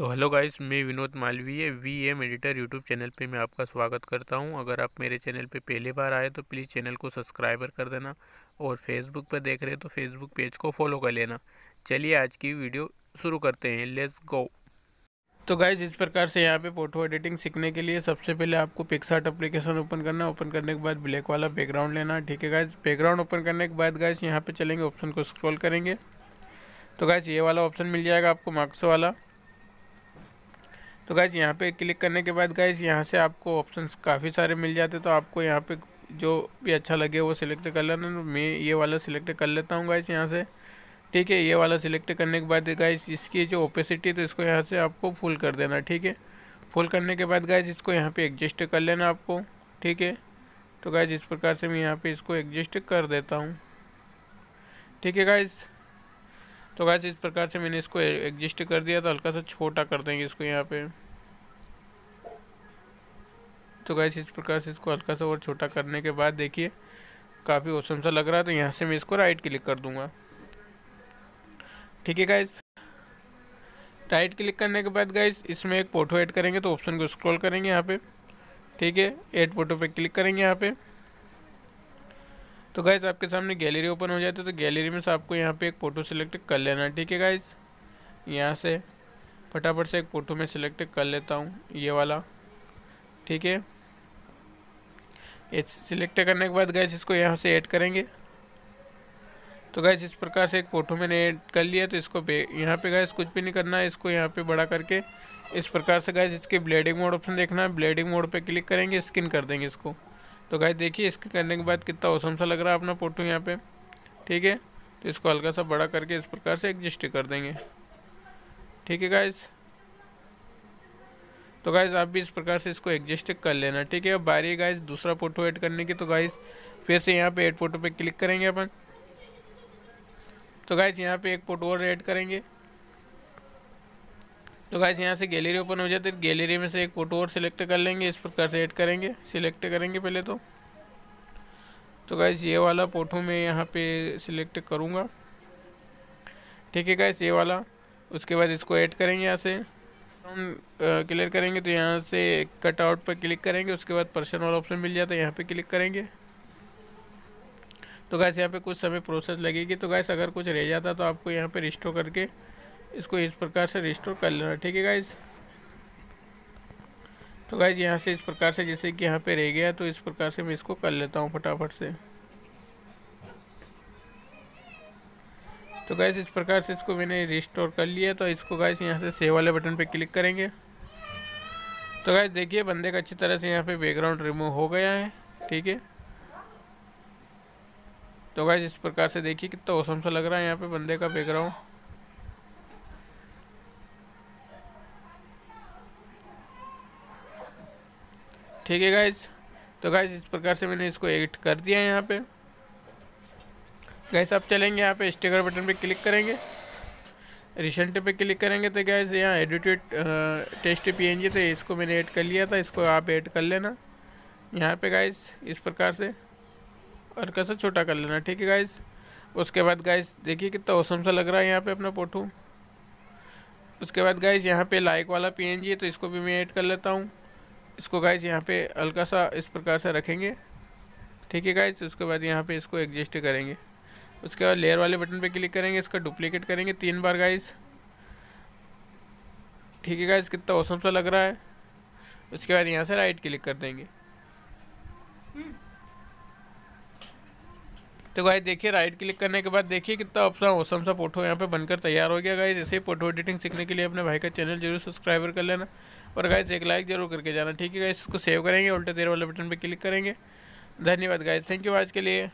तो hello guys मैं Vinod Malviya V M editor YouTube channel पे मैं आपका स्वागत करता हूं अगर आप मेरे चैनल पे पहली बार आए तो प्लीज़ चैनल को सब्सक्राइबर कर देना और फेसबुक पर देख रहे हैं तो फेसबुक पेज को फॉलो कर लेना चलिए आज की वीडियो शुरू करते हैं लेट्स गो तो गाइज़ इस प्रकार से यहाँ पे फोटो एडिटिंग सीखने के लिए सबसे पहले आपको पिक्सार्ट एप्लीकेशन ओपन करना ओपन करने के बाद ब्लैक वाला बैकग्राउंड लेना ठीक है गाइज बैकग्राउंड ओपन करने के बाद गाइज यहाँ पे चलेंगे ऑप्शन को स्क्रॉल करेंगे तो गाइज ये वाला ऑप्शन मिल जाएगा आपको मार्क्स वाला तो गाइज़ यहाँ पे क्लिक करने के बाद गाइज़ यहाँ से आपको ऑप्शंस काफ़ी सारे मिल जाते तो आपको यहाँ पे जो भी अच्छा लगे वो सिलेक्ट कर लेना तो मैं ये वाला सिलेक्ट कर लेता हूँ गैस यहाँ से ठीक है ये वाला सिलेक्ट करने के बाद गैस इसकी जो ओपेसिटी तो इसको यहाँ से आपको फुल कर देना ठीक है फुल करने के बाद गैस इसको यहाँ पर एडजस्ट कर लेना आपको ठीक है तो गाइज इस प्रकार से मैं यहाँ पर इसको एडजस्ट कर देता हूँ ठीक है गाइज़ तो वैसे इस प्रकार से मैंने इसको एडजस्ट कर दिया तो हल्का सा छोटा कर देंगे इसको यहाँ पे तो वैसे इस प्रकार से इसको हल्का सा और छोटा करने के बाद देखिए काफ़ी ओसम सा लग रहा है तो यहाँ से मैं इसको राइट क्लिक कर दूँगा ठीक है गाइस राइट क्लिक करने के बाद गाइस इसमें एक फोटो ऐड करेंगे तो ऑप्शन को स्क्रॉल करेंगे यहाँ पे ठीक है ऐड फोटो पे क्लिक करेंगे यहाँ पे तो गाइज़ आपके सामने गैलरी ओपन हो जाती है तो गैलरी तो में से आपको यहाँ पे एक फ़ोटो सिलेक्ट कर लेना है ठीक है गाइज़ यहाँ से फटाफट से एक फ़ोटो में सिलेक्ट कर लेता हूँ ये वाला ठीक है ये सिलेक्ट करने के बाद गैस इसको यहाँ से ऐड करेंगे तो गैस इस प्रकार से एक फ़ोटो मैंने ऐड कर लिया तो इसको पे यहाँ पे गैस कुछ भी नहीं करना है इसको यहाँ पे बड़ा करके इस प्रकार से गैस इसके ब्लेडिंग मोड ऑप्शन देखना है ब्लेडिंग मोड पे क्लिक करेंगे स्किन कर देंगे इसको तो गाय देखिए इसके करने के बाद कितना औसम सा लग रहा है अपना फोटो यहाँ पे ठीक है तो इसको हल्का सा बड़ा करके इस प्रकार से एडजस्ट कर देंगे ठीक है गाइज़ तो गाइज़ आप भी इस प्रकार से इसको एडजस्ट कर लेना ठीक है अब बारी गाइज़ दूसरा फ़ोटो ऐड करने की तो गाइज़ फिर से यहाँ पे एड फ़ोटो पे क्लिक करेंगे अपन तो गाइज़ यहाँ पे एक फ़ोटो और ऐड करेंगे तो गाइस यहाँ से गैलरी ओपन हो जाती है गैलरी में से एक फ़ोटो और सिलेक्ट कर लेंगे इस प्रकार से ऐड करेंगे सिलेक्ट करेंगे पहले तो तो गाइस ये वाला फ़ोटो मैं यहाँ पे सिलेक्ट करूँगा ठीक है गाइस ये वाला उसके बाद इसको ऐड करेंगे यहाँ से हम क्लियर करेंगे तो यहाँ से कटआउट पर क्लिक करेंगे उसके बाद पर्सन वाला ऑप्शन मिल जाता है यहाँ पर क्लिक करेंगे तो गैस यहाँ पे कुछ समय प्रोसेस लगेगी तो गैस अगर कुछ रह जाता तो आपको यहाँ पे रिस्टोर करके इसको इस प्रकार से रिस्टोर कर लेना ठीक है गाइज़ तो गाइज यहाँ से इस प्रकार से जैसे कि यहाँ पे रह गया तो इस प्रकार से मैं इसको कर लेता हूँ फटाफट से तो गैस इस प्रकार से इसको मैंने रिस्टोर कर लिया तो इसको गैस यहाँ से सेव वाले बटन पे क्लिक करेंगे तो गैस देखिए बंदे का अच्छी तरह से यहाँ पे बैकग्राउंड रिमूव हो गया है ठीक है तो गैस इस प्रकार से देखिए कितना औसम सा लग रहा है यहाँ पे बंदे का बैकग्राउंड ठीक है गाइज तो गाइज इस प्रकार से मैंने इसको एडिट कर दिया है यहाँ पे गैस आप चलेंगे यहाँ पे स्टिकर बटन पे क्लिक करेंगे रिसेंट पे क्लिक करेंगे तो गैस यहाँ एडिटेड टेस्ट पी तो इसको मैंने ऐड कर लिया था इसको आप ऐड कर लेना यहाँ पे गाइस इस प्रकार से हल्का सा छोटा कर लेना ठीक है गाइस उसके बाद गाइस देखिए कितना औसम सा लग रहा है यहाँ पे अपना पोटू उसके बाद गाइस यहाँ पर लाइक वाला पी है तो इसको भी मैं ऐड कर लेता हूँ इसको गाइज यहाँ पे हल्का सा इस प्रकार से रखेंगे ठीक है गाइज उसके बाद यहाँ पे इसको एडजस्ट करेंगे उसके बाद लेयर वाले बटन पे क्लिक करेंगे इसका डुप्लीकेट करेंगे तीन बार गाइज ठीक है गाइज कितना औसम सा लग रहा है उसके बाद यहाँ से राइट क्लिक कर देंगे तो गाइज देखिए राइट क्लिक करने के बाद देखिए कितना अपना औसम सा फोटो यहाँ पे बनकर तैयार हो गया गाइज ऐसे ही फोटो एडिटिंग सीखने के लिए अपने भाई का चैनल जरूर सब्सक्राइबर कर लेना और गाइज एक लाइक जरूर करके जाना ठीक है गाइज इसको सेव करेंगे उल्टे देर वाले बटन पर क्लिक करेंगे धन्यवाद गाइज थैंक यू आज के लिए